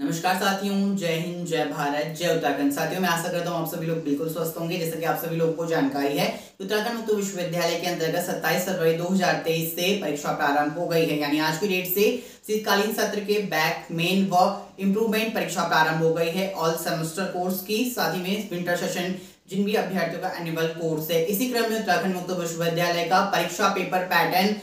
नमस्कार साथियों जय हिंद जय भारत जय उत्तराखंड साथियों मैं आशा करता हूँ आप सभी लोग बिल्कुल स्वस्थ होंगे जैसा कि आप सभी लोगों को जानकारी है उत्तराखंड मुक्त विश्वविद्यालय के अंतर्गत 27 फरवरी 2023 से परीक्षा प्रारंभ हो गई है यानी आज की डेट से शीतकालीन सत्र के बैक मेन व इम्प्रूवमेंट परीक्षा प्रारंभ हो गई है ऑल सेमेस्टर कोर्स की साथ ही में विंटर सेशन जिन भी अभ्यर्थियों का एनुअल कोर्स है इसी क्रम में उत्तराखंड मुक्त विश्वविद्यालय का परीक्षा पेपर पैटर्न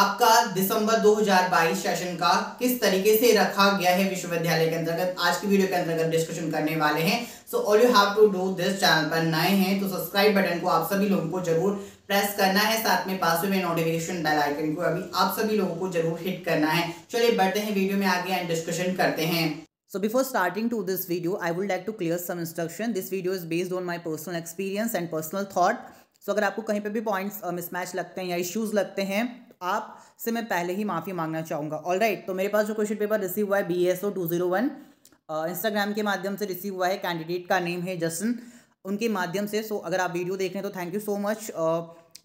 आपका दिसंबर 2022 सेशन का किस तरीके से रखा गया है विश्वविद्यालय के अंतर्गत आज की वीडियो के अंतर्गत डिस्कशन करने वाले हैं so all you have to do this channel पर नए हैं तो सब्सक्राइब बटन को आप सभी लोगों को जरूर प्रेस करना है साथ में पास में नोटिफिकेशन बेल आइकन को अभी आप सभी लोगों को जरूर हिट करना है चलिए बढ़ते हैं वीडियो में आगे एंड डिस्कशन करते हैं So before starting to this video, I would like to clear some instruction. This video is based on my personal experience and personal thought. So अगर आपको कहीं पे भी पॉइंट्स मिसमैच लगते हैं या इश्यूज लगते हैं आप से मैं पहले ही माफ़ी मांगना चाहूँगा ऑल राइट तो मेरे पास जो क्वेश्चन पेपर रिसीव हुआ है B S O two zero one Instagram के माध्यम से रिसीव हुआ है कैंडिडेट का नेम है जसन उनके माध्यम से सो so, अगर आप वीडियो देख रहे हैं तो thank you so much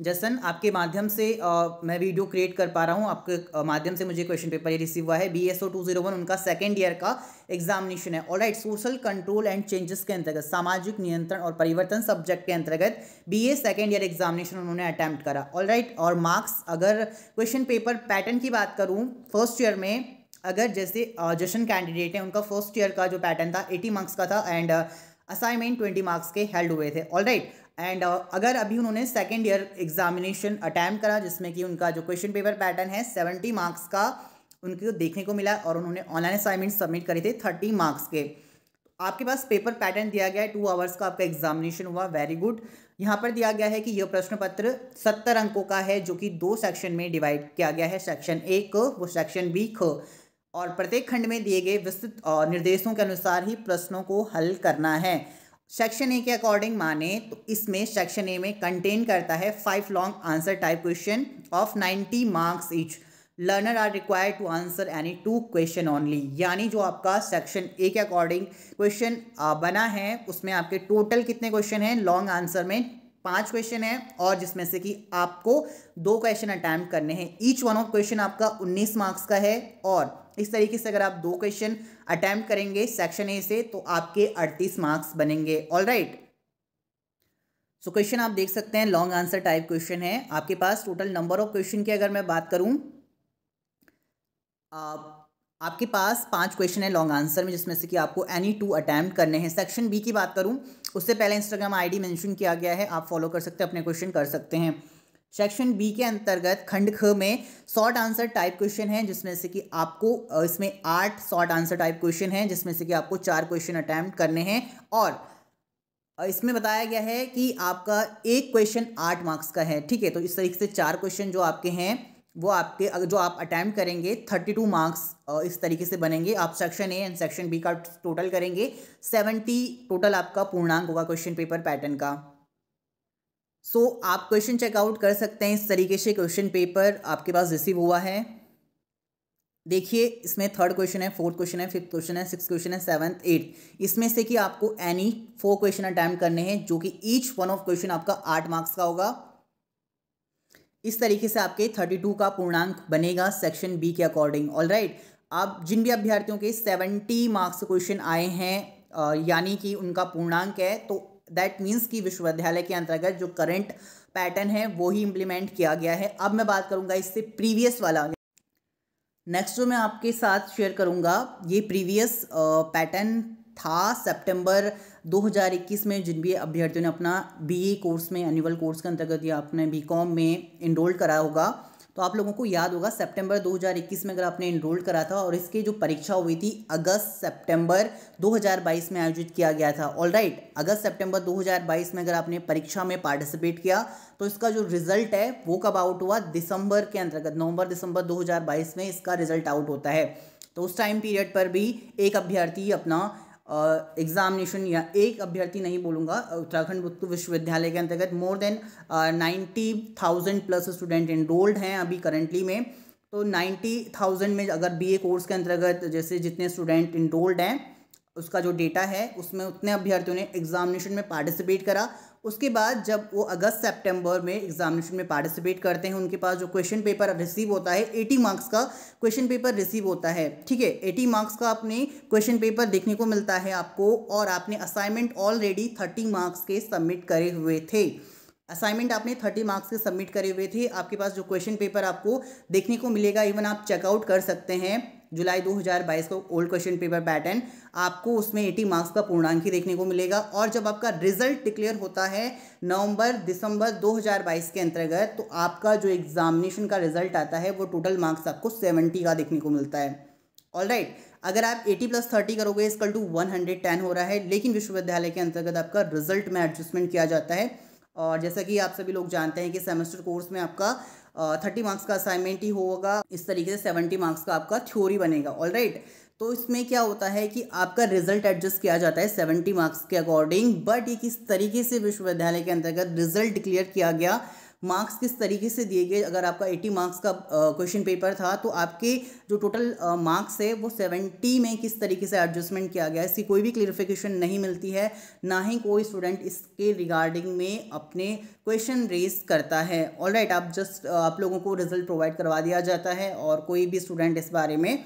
Jason आपके माध्यम से आ, मैं वीडियो क्रिएट कर पा रहा हूँ आपके माध्यम से मुझे क्वेश्चन पेपर ये रिसीव हुआ है B S O two zero one उनका सेकेंड ईयर का एग्जामिनेशन है all right social control and changes के अंतर्गत सामाजिक नियंत्रण और परिवर्तन सब्जेक्ट के अंतर्गत B A second year examination उन्होंने अटैम्प्ट करा ऑल राइट और मार्क्स अगर क्वेश्चन पेपर पैटर्न की बात करूँ फर्स्ट ईयर में अगर जैसे जशन कैंडिडेट हैं उनका फर्स्ट ईयर का जो पैटर्न था एटी मार्क्स का था एंड असाइनमेंट ट्वेंटी मार्क्स के हेल्ड हुए थे all right right. And uh, अगर अभी उन्होंने सेकेंड ईयर एग्जामिनेशन अटैम्प्ट करा जिसमें कि उनका जो क्वेश्चन पेपर पैटर्न है सेवेंटी मार्क्स का उनको देखने को मिला और उन्होंने ऑनलाइन असाइनमेंट सबमिट करे थे थर्टी मार्क्स के आपके पास पेपर पैटर्न दिया गया है टू आवर्स का आपका एग्जामिनेशन हुआ वेरी गुड यहाँ पर दिया गया है कि यह प्रश्न पत्र सत्तर अंकों का है जो कि दो सेक्शन में डिवाइड किया गया है सेक्शन ए क वो सेक्शन बी ख और प्रत्येक खंड में दिए गए विस्तृत निर्देशों के अनुसार ही प्रश्नों को हल करना है सेक्शन ए के अकॉर्डिंग माने तो इसमें सेक्शन ए में कंटेन करता है five long answer type question of ninety marks each learner are required to answer any two question only यानी जो आपका सेक्शन ए के अकॉर्डिंग क्वेश्चन बना है उसमें आपके टोटल कितने क्वेश्चन हैं लॉन्ग आंसर में पांच क्वेश्चन है और जिसमें से कि आपको दो क्वेश्चन अटैम्प्ट करने हैं ईच वन ऑफ क्वेश्चन आपका 19 मार्क्स का है और इस तरीके से अगर आप दो क्वेश्चन अटैम्प्ट करेंगे सेक्शन ए से तो आपके 38 मार्क्स बनेंगे ऑल राइट सो क्वेश्चन आप देख सकते हैं लॉन्ग आंसर टाइप क्वेश्चन है आपके पास टोटल नंबर ऑफ क्वेश्चन की अगर मैं बात करूं आप, आपके पास पांच क्वेश्चन है लॉन्ग आंसर में जिसमें से कि आपको एनी टू अटैम्प्ट करने हैं सेक्शन बी की बात करूं उससे पहले इंस्टाग्राम आईडी मेंशन किया गया है आप फॉलो कर सकते हैं अपने क्वेश्चन कर सकते हैं सेक्शन बी के अंतर्गत खंड ख में शॉर्ट आंसर टाइप क्वेश्चन है जिसमें से कि आपको इसमें आठ शॉर्ट आंसर टाइप क्वेश्चन है जिसमें से कि आपको चार क्वेश्चन अटैम्प्ट करने हैं और इसमें बताया गया है कि आपका एक क्वेश्चन आठ मार्क्स का है ठीक है तो इस तरीके से चार क्वेश्चन जो आपके हैं वो आपके अगर जो आप अटैम्प्ट करेंगे थर्टी टू मार्क्स इस तरीके से बनेंगे आप section A and section B का टोटल करेंगे सेवेंटी टोटल आपका पूर्णांक होगा क्वेश्चन पेपर पैटर्न का सो so, आप क्वेश्चन चेकआउट कर सकते हैं इस तरीके से क्वेश्चन पेपर आपके पास रिसीव हुआ है देखिए इसमें थर्ड क्वेश्चन है फोर्थ क्वेश्चन है फिफ्थ क्वेश्चन है सिक्स क्वेश्चन है सेवन्थ एट इसमें से कि आपको एनी फोर क्वेश्चन अटैम्प्ट करने हैं जो कि ईच वन ऑफ क्वेश्चन आपका आठ मार्क्स का होगा इस तरीके से आपके 32 का पूर्णांक बनेगा सेक्शन बी के अकॉर्डिंग ऑल राइट आप जिन भी अभ्यर्थियों के 70 मार्क्स क्वेश्चन आए हैं यानी कि उनका पूर्णांक है तो दैट मीन्स कि विश्वविद्यालय के अंतर्गत जो करंट पैटर्न है वो ही इम्प्लीमेंट किया गया है अब मैं बात करूँगा इससे प्रीवियस वाला नेक्स्ट जो मैं आपके साथ शेयर करूँगा ये प्रीवियस पैटर्न था सितंबर 2021 में जिन भी अभ्यर्थियों ने अपना बीए कोर्स में एनुअल कोर्स के अंतर्गत या अपने बीकॉम में इनरोल करा होगा तो आप लोगों को याद होगा सितंबर 2021 में अगर आपने इनरोल करा था और इसकी जो परीक्षा हुई थी अगस्त सितंबर 2022 में आयोजित किया गया था ऑल राइट अगस्त सितंबर 2022 में अगर आपने परीक्षा में पार्टिसिपेट किया तो इसका जो रिजल्ट है वो कब आउट हुआ दिसंबर के अंतर्गत नवंबर दिसंबर 2022 में इसका रिजल्ट आउट होता है तो उस टाइम पीरियड पर भी एक अभ्यर्थी अपना एग्जामिनेशन या एक अभ्यर्थी नहीं बोलूँगा उत्तराखंड बुद्ध विश्वविद्यालय के अंतर्गत more than ninety thousand plus student enrolled हैं अभी करेंटली में तो नाइन्टी थाउजेंड में अगर बीए कोर्स के अंतर्गत जैसे जितने स्टूडेंट इनरोल्ड हैं उसका जो डेटा है उसमें उतने अभ्यर्थियों ने एग्जामिनेशन में पार्टिसिपेट करा उसके बाद जब वो अगस्त सितंबर में एग्जामिनेशन में पार्टिसिपेट करते हैं उनके पास जो क्वेश्चन पेपर रिसीव होता है एटी मार्क्स का क्वेश्चन पेपर रिसीव होता है ठीक है एटी मार्क्स का अपने क्वेश्चन पेपर देखने को मिलता है आपको और आपने असाइनमेंट ऑलरेडी थर्टी मार्क्स के सबमिट करे हुए थे असाइनमेंट आपने थर्टी मार्क्स के सबमिट करे हुए थे आपके पास जो क्वेश्चन पेपर आपको देखने को मिलेगा इवन आप चेकआउट कर सकते हैं जुलाई 2022 का ओल्ड क्वेश्चन पेपर पैटर्न आपको उसमें 80 मार्क्स का पूर्णांक ही देखने को मिलेगा और जब आपका रिजल्ट डिक्लेयर होता है नवंबर दिसंबर 2022 के अंतर्गत तो आपका जो एग्जामिनेशन का रिजल्ट आता है वो टोटल मार्क्स आपको सेवेंटी का देखने को मिलता है ऑल राइट right. अगर आप एटी प्लस थर्टी करोगे इसकल टू वन हो रहा है लेकिन विश्वविद्यालय के अंतर्गत आपका रिजल्ट में एडजस्टमेंट किया जाता है और जैसा कि आप सभी लोग जानते हैं कि सेमेस्टर कोर्स में आपका थर्टी मार्क्स का असाइनमेंट ही होगा इस तरीके से सेवेंटी मार्क्स का आपका थ्योरी बनेगा ऑल राइट तो इसमें क्या होता है कि आपका रिजल्ट एडजस्ट किया जाता है सेवेंटी मार्क्स के अकॉर्डिंग बट ये किस तरीके से विश्वविद्यालय के अंतर्गत रिजल्ट डिक्लेयर किया गया मार्क्स किस तरीके से दिए गए अगर आपका एट्टी मार्क्स का क्वेश्चन पेपर था तो आपके जो टोटल मार्क्स है वो सेवेंटी में किस तरीके से एडजस्टमेंट किया गया इसकी कोई भी क्लियरिफिकेशन नहीं मिलती है ना ही कोई स्टूडेंट इसके रिगार्डिंग में अपने क्वेश्चन रेज करता है ऑल right, आप जस्ट आप लोगों को रिजल्ट प्रोवाइड करवा दिया जाता है और कोई भी स्टूडेंट इस बारे में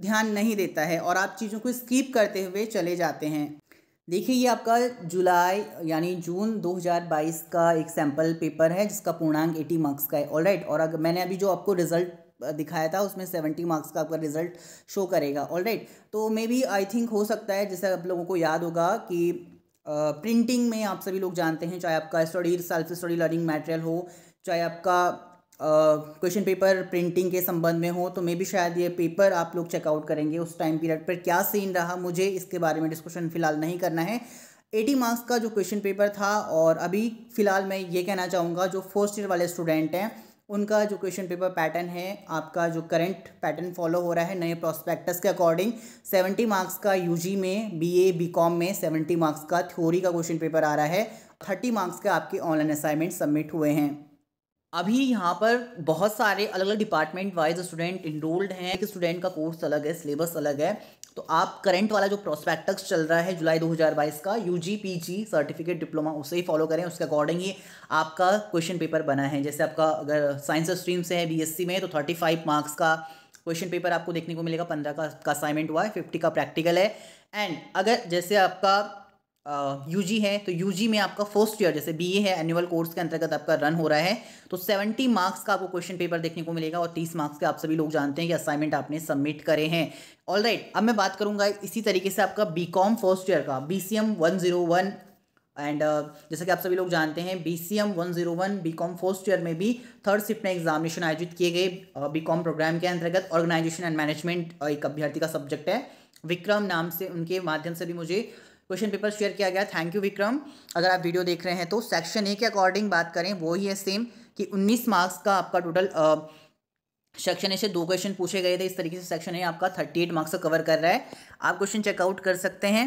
ध्यान नहीं देता है और आप चीज़ों को स्कीप करते हुए चले जाते हैं देखिए ये आपका जुलाई यानी जून 2022 का एक सैम्पल पेपर है जिसका पूर्णांक 80 मार्क्स का है ऑल राइट और अगर मैंने अभी जो आपको रिजल्ट दिखाया था उसमें सेवेंटी मार्क्स का आपका रिजल्ट शो करेगा ऑल राइट तो मे बी आई थिंक हो सकता है जैसे आप लोगों को याद होगा कि प्रिंटिंग में आप सभी लोग जानते हैं चाहे आपका study self study learning material हो चाहे आपका क्वेश्चन पेपर प्रिंटिंग के संबंध में हो तो मे भी शायद ये पेपर आप लोग चेकआउट करेंगे उस टाइम पीरियड पर क्या सीन रहा मुझे इसके बारे में डिस्कशन फिलहाल नहीं करना है एटी मार्क्स का जो क्वेश्चन पेपर था और अभी फ़िलहाल मैं ये कहना चाहूँगा जो फर्स्ट ईयर वाले स्टूडेंट हैं उनका जो क्वेश्चन पेपर पैटर्न है आपका जो करंट पैटर्न फॉलो हो रहा है नए प्रोस्पेक्टस के अकॉर्डिंग सेवेंटी मार्क्स का यूजी में बीए बीकॉम में सेवेंटी मार्क्स का थ्योरी का क्वेश्चन पेपर आ रहा है थर्टी मार्क्स के आपके ऑनलाइन असाइनमेंट सबमिट हुए हैं अभी यहाँ पर बहुत सारे अलग अलग डिपार्टमेंट वाइज स्टूडेंट इनरोल्ड हैं कि स्टूडेंट का कोर्स अलग है सिलेबस अलग है तो आप करंट वाला जो प्रोस्पेक्टस चल रहा है जुलाई 2022 का U G P G certificate diploma उसे ही फॉलो करें उसके अकॉर्डिंग ही आपका क्वेश्चन पेपर बना है जैसे आपका अगर साइंस स्ट्रीम से है बी में तो थर्टी मार्क्स का क्वेश्चन पेपर आपको देखने को मिलेगा पंद्रह का असाइनमेंट हुआ है फिफ्टी का प्रैक्टिकल है एंड अगर जैसे आपका यूजी uh, है तो जी में आपका फर्स्ट ईयर जैसे ए है एनुअल कोर्स के अंतर्गत आपका रन हो रहा है तो 70 मार्क्स का आपको क्वेश्चन पेपर देखने को मिलेगा और 30 मार्क्स के आप सभी लोग जानते हैं कि असाइनमेंट आपने सबमिट करे हैं ऑल राइट right, अब मैं बात करूंगा इसी तरीके से आपका बी कॉम फर्स्ट ईयर का B C M one zero one and uh, जैसा कि आप सभी लोग जानते हैं B C M one zero one BCom first year में भी थर्ड शिफ्ट में एग्जामिनेशन आयोजित किए गए बी कॉम प्रोग्राम के अंतर्गत ऑर्गेनाइजेशन एंड मैनेजमेंट एक अभ्यर्थी का सब्जेक्ट है विक्रम नाम से उनके माध्यम से भी मुझे क्वेश्चन पेपर शेयर किया गया थैंक यू विक्रम अगर आप वीडियो देख रहे हैं तो सेक्शन ए के अकॉर्डिंग बात करें वो ही है सेम कि 19 मार्क्स का आपका टोटल सेक्शन ए से दो क्वेश्चन पूछे गए थे इस तरीके से सेक्शन ए आपका 38 मार्क्स कवर कर रहा है आप क्वेश्चन चेकआउट कर सकते हैं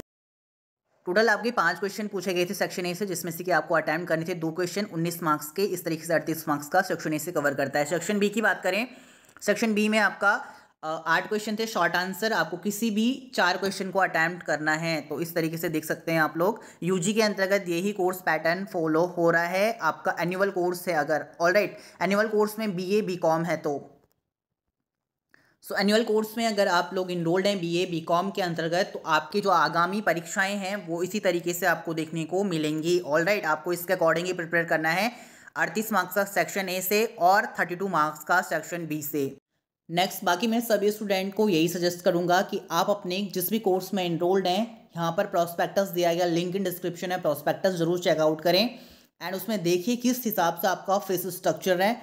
टोटल आपके पांच क्वेश्चन पूछे गए थे सेक्शन ए से जिसमें से कि आपको अटैम्प्ट करने थे दो क्वेश्चन उन्नीस मार्क्स के इस तरीके से अड़तीस मार्क्स का सेक्शन ए से कवर करता है सेक्शन बी की बात करें सेक्शन बी में आपका आठ क्वेश्चन थे शॉर्ट आंसर आपको किसी भी चार क्वेश्चन को अटैम्प्ट करना है तो इस तरीके से देख सकते हैं आप लोग यूजी के अंतर्गत यही कोर्स पैटर्न फॉलो हो रहा है आपका एनुअल कोर्स है अगर ऑल राइट एनुअल कोर्स में बीए बीकॉम है तो सो एनुअल कोर्स में अगर आप लोग इनरोल्ड हैं बीए बीकॉम के अंतर्गत तो आपकी जो आगामी परीक्षाएं हैं वो इसी तरीके से आपको देखने को मिलेंगी ऑल राइट right, आपको इसके अकॉर्डिंग ही प्रिपेयर करना है अड़तीस मार्क्स का सेक्शन ए से और थर्टी टू मार्क्स का सेक्शन बी से नेक्स्ट बाकी मैं सभी स्टूडेंट को यही सजेस्ट करूंगा कि आप अपने जिस भी कोर्स में इनरोल्ड हैं यहाँ पर प्रोस्पेक्टस दिया गया लिंक इन डिस्क्रिप्शन है प्रोस्पेक्टस जरूर चेकआउट करें एंड उसमें देखिए किस हिसाब से आपका फीस स्ट्रक्चर है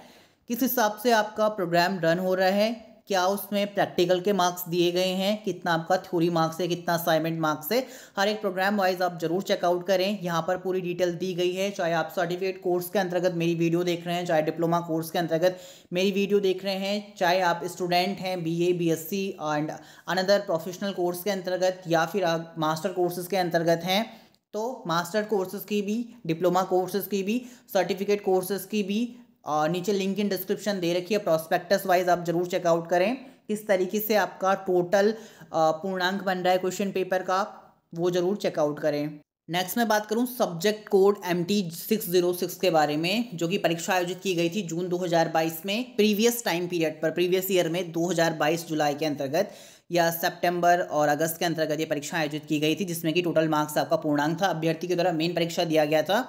किस हिसाब से आपका प्रोग्राम रन हो रहा है क्या उसमें प्रैक्टिकल के मार्क्स दिए गए हैं कितना आपका थ्योरी मार्क्स है कितना असाइनमेंट मार्क्स है हर एक प्रोग्राम वाइज आप जरूर चेकआउट करें यहाँ पर पूरी डिटेल दी गई है चाहे आप सर्टिफिकेट कोर्स के अंतर्गत मेरी वीडियो देख रहे हैं चाहे डिप्लोमा कोर्स के अंतर्गत मेरी वीडियो देख रहे हैं चाहे आप स्टूडेंट हैं B A B S C and another professional course के अंतर्गत या फिर आप मास्टर कोर्सेज के अंतर्गत हैं तो मास्टर कोर्सेज़ की भी डिप्लोमा कोर्सेज़ की भी सर्टिफिकेट कोर्सेज़ की भी नीचे लिंक इन डिस्क्रिप्शन दे रखी है प्रोस्पेक्टस वाइज आप जरूर चेकआउट करें किस तरीके से आपका टोटल पूर्णांक बन रहा है क्वेश्चन पेपर का वो जरूर चेकआउट करें नेक्स्ट मैं बात करूं subject code M T six zero six के बारे में जो कि परीक्षा आयोजित की गई थी जून 2022 में प्रीवियस टाइम पीरियड पर प्रीवियस ईयर में 2022 जुलाई के अंतर्गत या सितंबर और अगस्त के अंतर्गत ये परीक्षा आयोजित की गई थी जिसमें कि टोटल मार्क्स आपका पूर्णांक था अभ्यर्थी के द्वारा मेन परीक्षा दिया गया था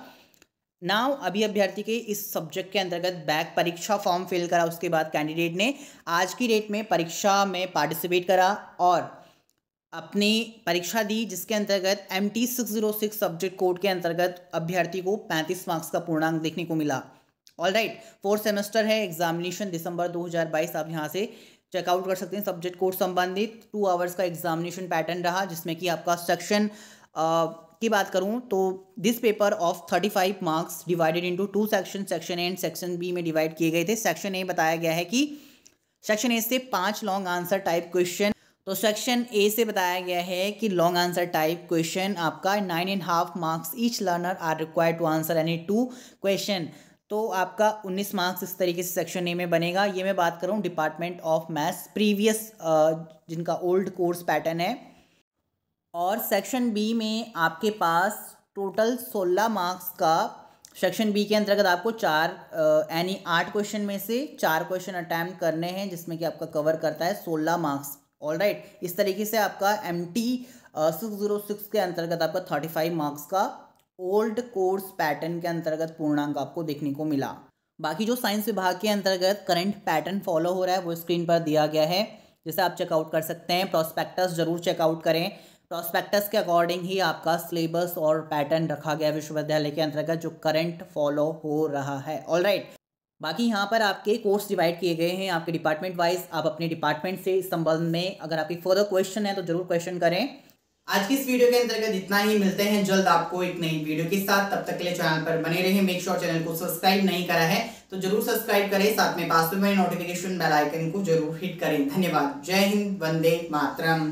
नाव अभी अभ्यर्थी के इस सब्जेक्ट के अंतर्गत बैक परीक्षा फॉर्म फिल करा उसके बाद कैंडिडेट ने आज की डेट में परीक्षा में पार्टिसिपेट करा और अपनी परीक्षा दी जिसके अंतर्गत M T six zero six subject code के अंतर्गत अभ्यर्थी को पैंतीस मार्क्स का पूर्णांक देखने को मिला ऑल राइट फोर्थ सेमेस्टर है एग्जामिनेशन दिसंबर 2022 आप यहाँ से चेकआउट कर सकते हैं सब्जेक्ट कोड संबंधित टू आवर्स का एग्जामिनेशन पैटर्न रहा जिसमें कि आपका सेक्शन की बात करूं तो this paper of 35 marks divided into two section section A and section B में डिवाइड किए गए थे सेक्शन ए बताया गया है कि सेक्शन ए से पांच लॉन्ग आंसर टाइप क्वेश्चन तो सेक्शन ए से बताया गया है कि लॉन्ग आंसर टाइप क्वेश्चन आपका nine and half marks each learner are required to answer any two question तो आपका 19 मार्क्स इस तरीके से सेक्शन ए में बनेगा ये मैं बात कर रहा हूँ डिपार्टमेंट ऑफ मैथ्स प्रीवियस जिनका ओल्ड कोर्स पैटर्न है और सेक्शन बी में आपके पास टोटल सोलह मार्क्स का सेक्शन बी के अंतर्गत आपको चार यानी आठ क्वेश्चन में से चार क्वेश्चन अटैम्प्ट करने हैं जिसमें कि आपका कवर करता है सोलह मार्क्स ऑल राइट इस तरीके से आपका M T six zero six के अंतर्गत आपका थर्टी फाइव मार्क्स का ओल्ड कोर्स पैटर्न के अंतर्गत पूर्णांक आपको देखने को मिला बाकी जो साइंस विभाग के अंतर्गत करंट पैटर्न फॉलो हो रहा है वो स्क्रीन पर दिया गया है जैसे आप चेकआउट कर सकते हैं प्रोस्पेक्टस जरूर चेकआउट करें प्रोस्पेक्टस के अकॉर्डिंग ही आपका सिलेबस और पैटर्न रखा गया विश्वविद्यालय के अंतर्गत जो करंट फॉलो हो रहा है ऑल right. बाकी यहाँ पर आपके कोर्स डिवाइड किए गए हैं आपके डिपार्टमेंट वाइज आप अपने डिपार्टमेंट से इस संबंध में अगर आपकी फर्दर क्वेश्चन है तो जरूर क्वेश्चन करें आज की इस वीडियो के अंतर्गत इतना ही मिलते हैं जल्द आपको एक नई वीडियो के साथ तब तक के लिए चैनल पर बने रहे मेक श्योर चैनल को सब्सक्राइब नहीं करा है तो जरूर सब्सक्राइब करें साथ में पास में नोटिफिकेशन बेल आइकन को जरूर हिट करें धन्यवाद जय हिंद वंदे मातरम